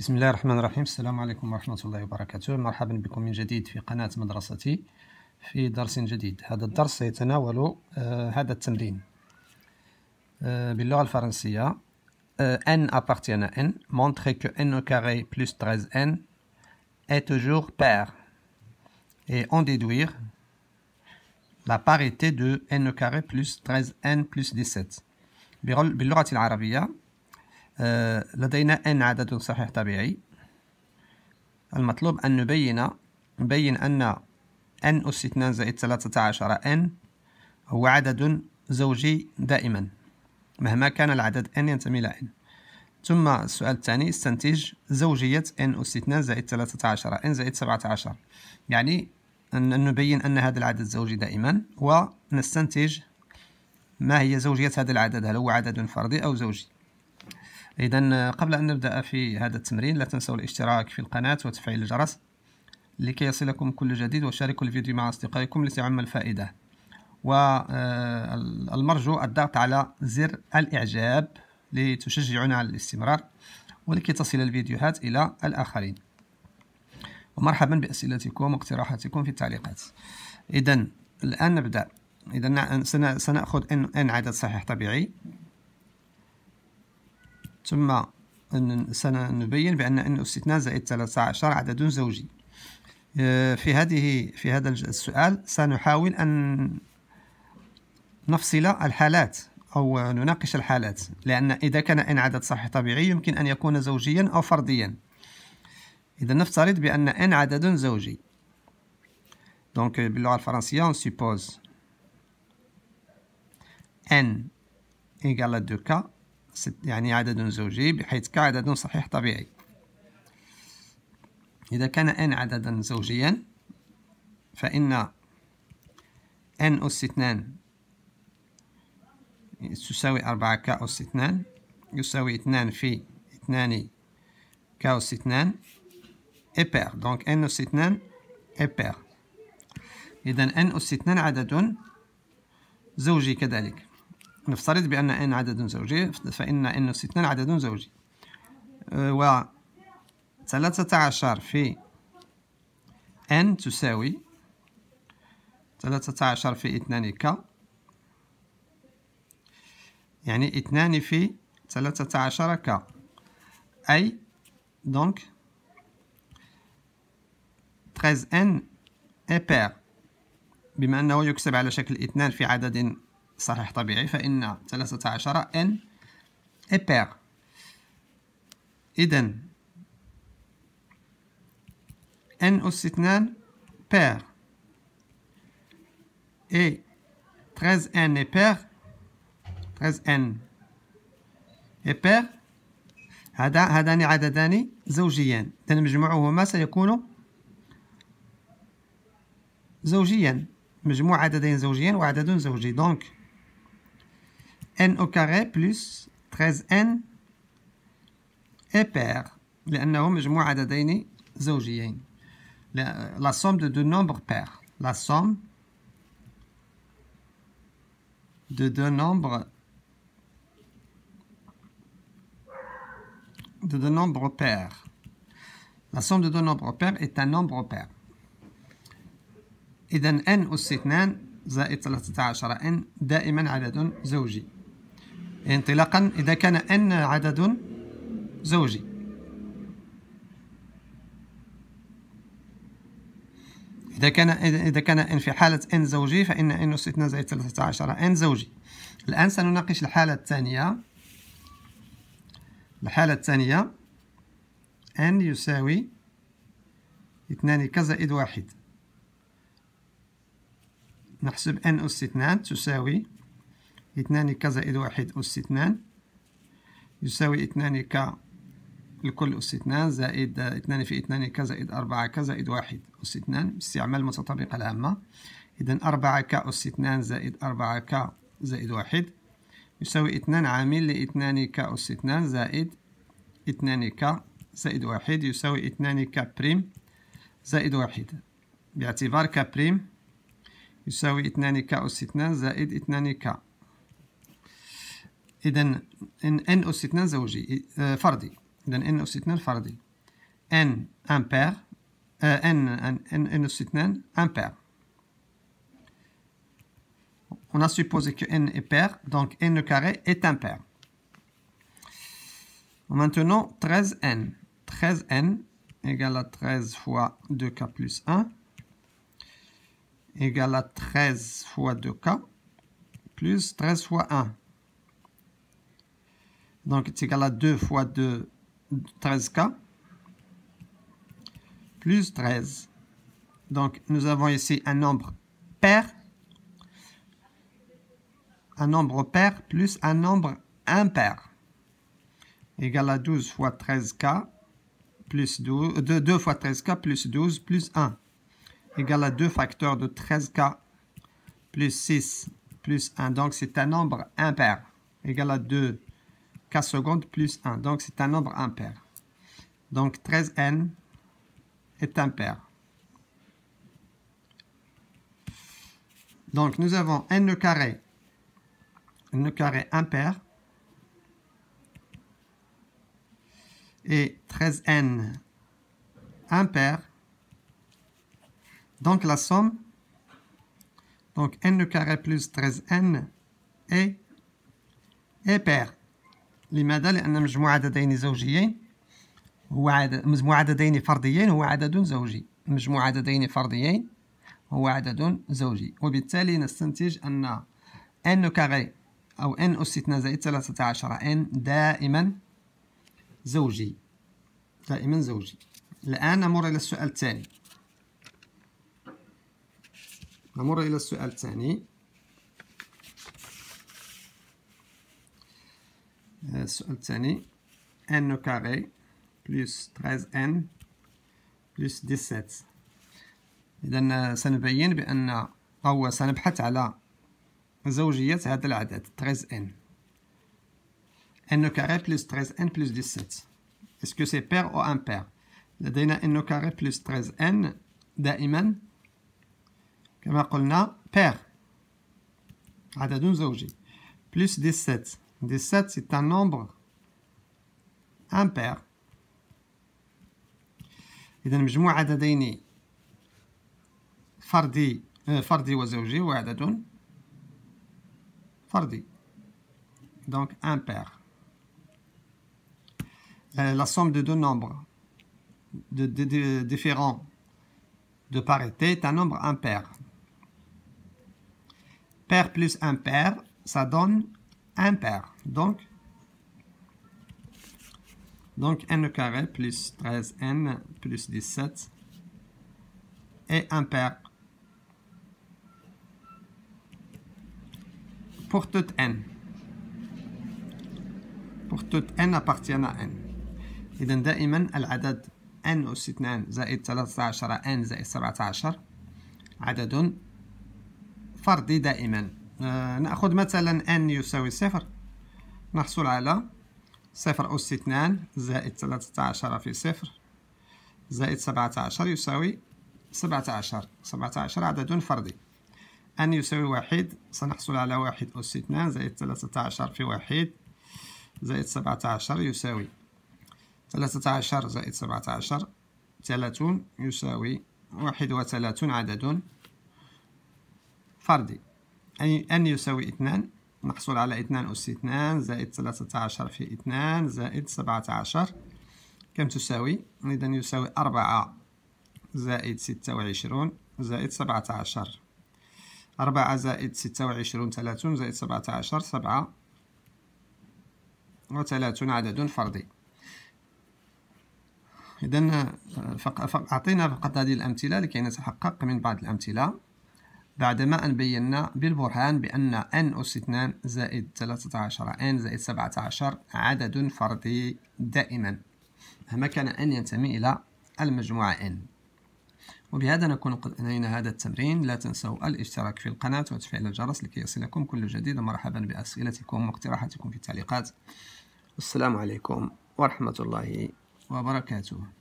بسم الله الرحمن الرحيم السلام عليكم ورحمة الله وبركاته مرحبا بكم من جديد في قناة مدرستي في درس جديد هذا الدرس سيتناول هذا التمرين آه باللغة الفرنسية n appartient à n montre que n au carré plus 13n est toujours pair et en déduire la parité de n au carré plus 13n plus 17 باللغة العربية آه، لدينا n عدد صحيح طبيعي المطلوب أن نبين نبين أن n أس 2 زائد 13 n هو عدد زوجي دائما مهما كان العدد n ينتمي إلى n ثم السؤال الثاني استنتج زوجية n أس 2 زائد 13 n زائد 17 يعني أن نبين أن هذا العدد زوجي دائما ونستنتج ما هي زوجية هذا العدد هل هو عدد فردي أو زوجي إذا قبل أن نبدأ في هذا التمرين لا تنسوا الاشتراك في القناة وتفعيل الجرس لكي يصلكم كل جديد وشاركوا الفيديو مع أصدقائكم لتعم الفائدة والمرجو الضغط على زر الإعجاب لتشجعنا على الاستمرار ولكي تصل الفيديوهات إلى الآخرين ومرحبا بأسئلتكم واقتراحاتكم في التعليقات إذا الآن نبدأ إذا سنأخذ ان عدد صحيح طبيعي ثم سنبين بأن إن أس 2 زائد 13 عدد زوجي آه، في هذه في هذا السؤال سنحاول أن نفصل الحالات أو نناقش الحالات لأن إذا كان إن عدد صحيح طبيعي يمكن أن يكون زوجيا أو فرديا إذا نفترض بأن إن عدد زوجي دونك باللغة الفرنسية on suppose n égale à 2k يعني عدد زوجي بحيث ك عدد صحيح طبيعي إذا كان n عددا زوجيا فإن n أس 2 تساوي 4 ك أس 2 يساوي 2 في 2 ك أس 2 إي بير دونك n أس 2 إي بير إذا n أس 2 عدد زوجي كذلك نفترض بأن n عدد زوجي فإن n 2 عدد زوجي أه، و 13 في n تساوي 13 في 2 ك يعني 2 في 13 ك أي دونك 13 n est pair بما أنه يكسب على شكل 2 في عدد صحيح طبيعي فإن 13 n est pair إذا n أس 2 بير إي 13n est pair 13n est pair هذا هذان عددان زوجيان إذا مجموعهما سيكون زوجيا مجموع عددين زوجيا وعدد زوجي دونك n au carré plus 13n est pair la, somme de deux nombres pairs la somme de deux nombres de deux nombres pairs la somme de deux nombres pairs est un nombre pair Donc n aussi n est 13n un انطلاقا إذا كان n عدد زوجي إذا كان إذا كان n في حالة n زوجي فإن n أس 2 زائد 13 n زوجي الآن سنناقش الحالة الثانية الحالة الثانية n يساوي 2 ك زائد 1 نحسب n أس 2 تساوي اثنان ك زائد واحد أس اثنان يساوي اثنان ك الكل أس اثنان زائد اثنان في اثنان ك زائد أربعة ك زائد واحد أس اثنان باستعمال المتطرقة العامة إذا أربعة ك أس اثنان زائد أربعة ك زائد واحد يساوي اثنان عامل لاثنان ك أس اثنان زائد اثنان ك زائد واحد يساوي اثنان ك بريم زائد واحد باعتبار ك بريم يساوي اثنان ك أس اثنان زائد اثنان ك d'un n أس زوجي فردي n un n n n impair. On a supposé que n est pair, donc n au carré est impair. Maintenant, 13n. 13n égale à 13 fois 2k plus 1 égale à 13 fois 2k plus 13 fois 1. Donc, c'est égal à 2 fois 2, 13K, plus 13. Donc, nous avons ici un nombre pair, un nombre pair plus un nombre impair, égal à 12 fois 13K, plus 12, 2, 2 fois 13K plus 12 plus 1, égal à 2 facteurs de 13K plus 6 plus 1. Donc, c'est un nombre impair, égal à 2 k secondes plus 1. Donc c'est un nombre impair. Donc 13n est impair. Donc nous avons n carré, n carré impair et 13n impair. Donc la somme, donc n carré plus 13n est, est paire. لماذا؟ لأن مجموع عددين زوجيين هو عدد مجموع عددين فرديين هو عدد زوجي مجموع عددين فرديين هو عدد زوجي وبالتالي نستنتج أن إن كاري أو إن أس 2 زائد 13 إن دائما زوجي دائما زوجي الآن نمر إلى السؤال الثاني نمر إلى السؤال الثاني السؤال الثاني ان كاري بلس 13 ان بلس 17 اذا سنبين بان او سنبحث على زوجيه هذا العدد 13 ان ان كاري بلس 13 ان بلس 17 است كو سي بير او امبير لدينا ان كاري بلس 13 ان دائما كما قلنا بير عدد زوجي بلس 17 17, c'est un nombre impair. et إذا fardi euh, fardi فردي فردي ou fardi fardi donc impair. Euh, la somme de deux nombres de, différents de parité est un nombre impair. Pair plus impair, ça donne impair. Donc, donc n au carré plus 13n plus 17 est impair. Pour toute n. Pour toute n appartient à n. donc, دائما العدد n أس 2 زائد 13 n زائد 17 عدد فردي دائما آه، نأخذ مثلا ان يساوي صفر نحصل على صفر أس اثنان زائد ثلاثة عشر في صفر زائد سبعة عشر يساوي سبعة عشر سبعة عشر عدد فردي ان يساوي واحد سنحصل على واحد أس اثنان زائد ثلاثة عشر في واحد زائد سبعة عشر يساوي ثلاثة عشر زائد سبعة عشر ثلاثون يساوي واحد وثلاثون عدد فردي أي أن يساوي اثنان نحصل على اثنان أس اثنان زائد ثلاثة عشر في اثنان زائد سبعة عشر كم تساوي؟ إذا يساوي أربعة زائد ستة وعشرون زائد سبعة عشر أربعة زائد ستة وعشرون ثلاثون زائد سبعة عشر سبعة وثلاثون عدد فردي إذا فق... أعطينا فقط هذه الأمثلة لكي نتحقق من بعض الأمثلة بعدما أن بينا بالبرهان بأن n أس 2 زائد 13 n زائد 17 عدد فردي دائما مهما كان n ينتمي إلى المجموعة n وبهذا نكون قد أنهينا هذا التمرين لا تنسوا الاشتراك في القناة وتفعيل الجرس لكي يصلكم كل جديد مرحبا بأسئلتكم واقتراحاتكم في التعليقات السلام عليكم ورحمة الله وبركاته